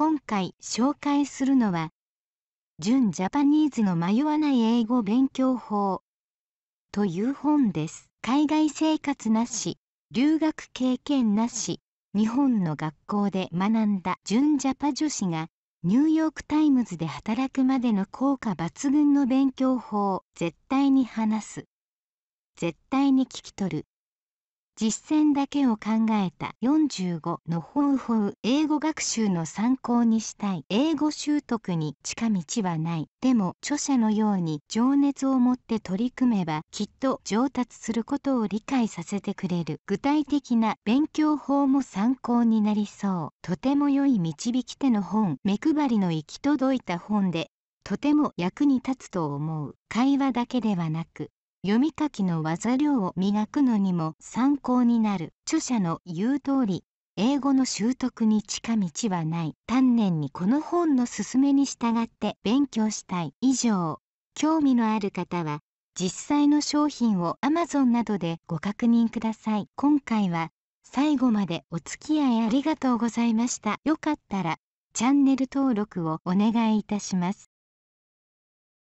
今回紹介するのは純ジャパニーズの迷わない英語勉強法という本です。海外生活なし、留学経験なし、日本の学校で学んだ純ジャパ女子がニューヨークタイムズで働くまでの効果抜群の勉強法絶対に話す絶対に聞き取る実践だけを考えた45のホウ英語学習の参考にしたい英語習得に近道はないでも著者のように情熱を持って取り組めばきっと上達することを理解させてくれる具体的な勉強法も参考になりそうとても良い導き手の本目配りの行き届いた本でとても役に立つと思う会話だけではなく読み書きの技量を磨くのにも参考になる著者の言う通り英語の習得に近道はない丹念にこの本の勧めに従って勉強したい以上興味のある方は実際の商品を Amazon などでご確認ください今回は最後までお付き合いありがとうございましたよかったらチャンネル登録をお願いいたします